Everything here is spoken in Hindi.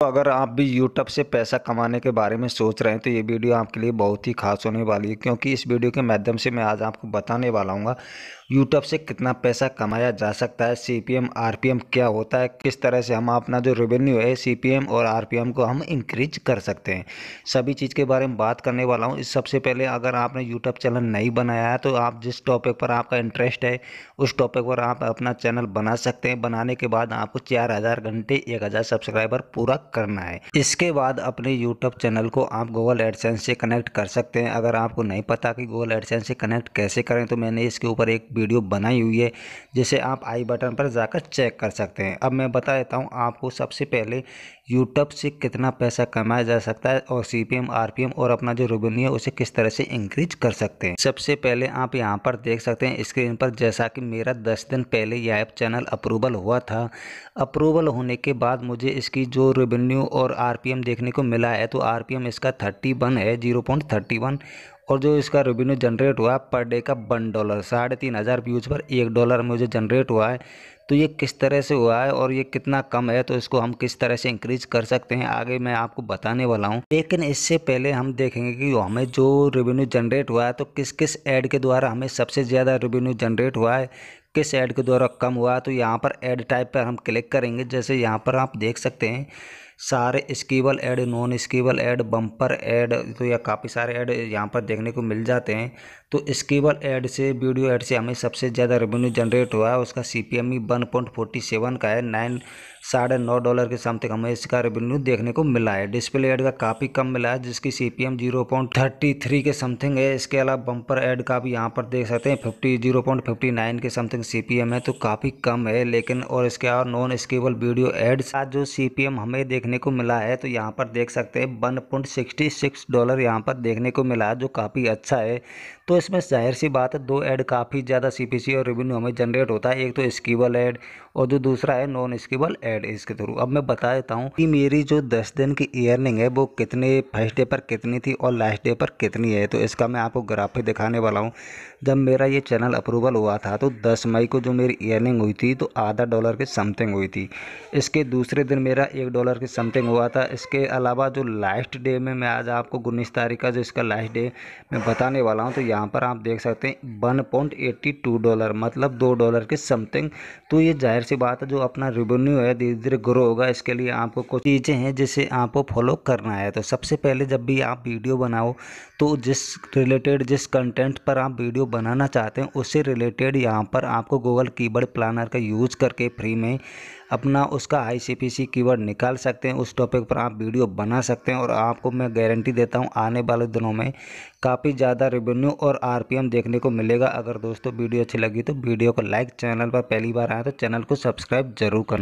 तो अगर आप भी यूट्यूब से पैसा कमाने के बारे में सोच रहे हैं तो ये वीडियो आपके लिए बहुत ही खास होने वाली है क्योंकि इस वीडियो के माध्यम से मैं आज आपको बताने वाला हूँ यूट्यूब से कितना पैसा कमाया जा सकता है C P M R P M क्या होता है किस तरह से हम अपना जो रेवेन्यू है सी पी एम और आर पी एम को हम इंक्रीज कर सकते हैं सभी चीज़ के बारे में बात करने वाला हूँ इस सबसे पहले अगर आपने यूट्यूब चैनल नहीं बनाया है तो आप जिस टॉपिक पर आपका इंटरेस्ट है उस टॉपिक पर आप अपना चैनल बना सकते हैं बनाने के बाद आपको चार हज़ार घंटे एक हज़ार सब्सक्राइबर पूरा करना है इसके बाद अपने यूट्यूब चैनल को आप गूगल एडसेंस से कनेक्ट कर सकते हैं अगर आपको नहीं पता कि गूगल एडसेंस से कनेक्ट कैसे करें तो मैंने इसके ऊपर एक वीडियो बनाई हुई है जिसे आप आई बटन पर जाकर चेक कर सकते हैं अब मैं बता देता हूँ आपको सबसे पहले यूट्यूब से कितना पैसा कमाया जा सकता है और सी पी और अपना जो रेवेन्यू है उसे किस तरह से इंक्रीज कर सकते हैं सबसे पहले आप यहाँ पर देख सकते हैं स्क्रीन पर जैसा कि मेरा दस दिन पहले यह ऐप चैनल अप्रूवल हुआ था अप्रूवल होने के बाद मुझे इसकी जो रेवेन्यू और आर देखने को मिला है तो आर इसका थर्टी है जीरो और जो इसका रेवेन्यू जनरेट हुआ पर डे का वन डॉलर साढ़े तीन हज़ार व्यूज़ पर एक डॉलर में जो जनरेट हुआ है तो ये किस तरह से हुआ है और ये कितना कम है तो इसको हम किस तरह से इंक्रीज कर सकते हैं आगे मैं आपको बताने वाला हूँ लेकिन इससे पहले हम देखेंगे कि हमें जो रेवेन्यू जनरेट हुआ है तो किस किस एड के द्वारा हमें सबसे ज़्यादा रेवेन्यू जनरेट हुआ है किस ऐड के द्वारा कम हुआ है तो यहाँ पर एड टाइप पर हम क्लिक करेंगे जैसे यहाँ पर आप देख सकते हैं सारे skippable ad non skippable ad bumper ad तो या काफ़ी सारे ऐड यहाँ पर देखने को मिल जाते हैं तो स्कीबल ऐड से वीडियो एड से हमें सबसे ज़्यादा रेवेन्यू जनरेट हुआ है उसका सी पी एम ई वन पॉइंट फोर्टी सेवन का है नाइन साढ़े नौ डॉलर के समथिंग हमें इसका रेवेन्यू देखने को मिला है डिस्प्ले एड का काफ़ी कम मिला है जिसकी C P M zero point thirty three के समथिंग है इसके अलावा बम्पर एड का भी यहाँ पर देख सकते हैं fifty zero point fifty nine के समथिंग सी पी एम है तो काफ़ी कम है लेकिन और इसके अलावा नॉन स्केबल वीडियो एड का जो सी पी एम हमें देखने देखने को मिला है तो यहाँ पर देख सकते हैं one point sixty six dollar यहाँ पर देखने को मिला है जो काफ़ी अच्छा है तो इसमें जाहिर सी बात है दो ऐड काफ़ी ज़्यादा सी और रेवेन्यू हमें जनरेट होता है एक तो स्कीबल ऐड और जो दूसरा है नॉन स्कीबल ऐड इसके थ्रू अब मैं बता देता हूँ कि मेरी जो दस दिन की ईयरनिंग है वो कितने फर्स्ट डे पर कितनी थी और लास्ट डे पर कितनी है तो इसका मैं आपको ग्राफ पे दिखाने वाला हूँ जब मेरा ये चैनल अप्रूवल हुआ था तो दस मई को जो मेरी ईयरनिंग हुई थी तो आधा डॉलर के समथिंग हुई थी इसके दूसरे दिन मेरा एक डॉलर के समथिंग हुआ था इसके अलावा जो लास्ट डे में मैं आज आपको उन्नीस तारीख का जो इसका लास्ट डे मैं बताने वाला हूँ तो यहाँ पर आप देख सकते हैं one point eighty two dollar मतलब दो डॉलर के समथिंग तो ये जाहिर सी बात है जो अपना रेवेन्यू है धीरे धीरे ग्रो होगा इसके लिए आपको कुछ चीज़ें हैं जिसे आपको फॉलो करना है तो सबसे पहले जब भी आप वीडियो बनाओ तो जिस रिलेटेड जिस कंटेंट पर आप वीडियो बनाना चाहते हैं उससे रिलेटेड यहाँ पर आपको गूगल कीबोर्ड प्लानर का यूज़ करके फ्री में अपना उसका आईसीपीसी कीवर्ड निकाल सकते हैं उस टॉपिक पर आप वीडियो बना सकते हैं और आपको मैं गारंटी देता हूँ आने वाले दिनों में काफ़ी ज़्यादा रेवेन्यू और आरपीएम देखने को मिलेगा अगर दोस्तों वीडियो अच्छी लगी तो वीडियो को लाइक चैनल पर पहली बार आए तो चैनल को सब्सक्राइब जरूर करना